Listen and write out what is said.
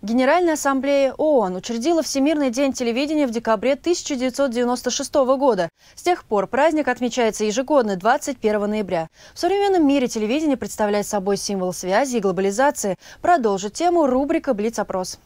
Генеральная ассамблея ООН учредила Всемирный день телевидения в декабре 1996 года. С тех пор праздник отмечается ежегодно 21 ноября. В современном мире телевидение представляет собой символ связи и глобализации. Продолжит тему рубрика «Блиц-опрос».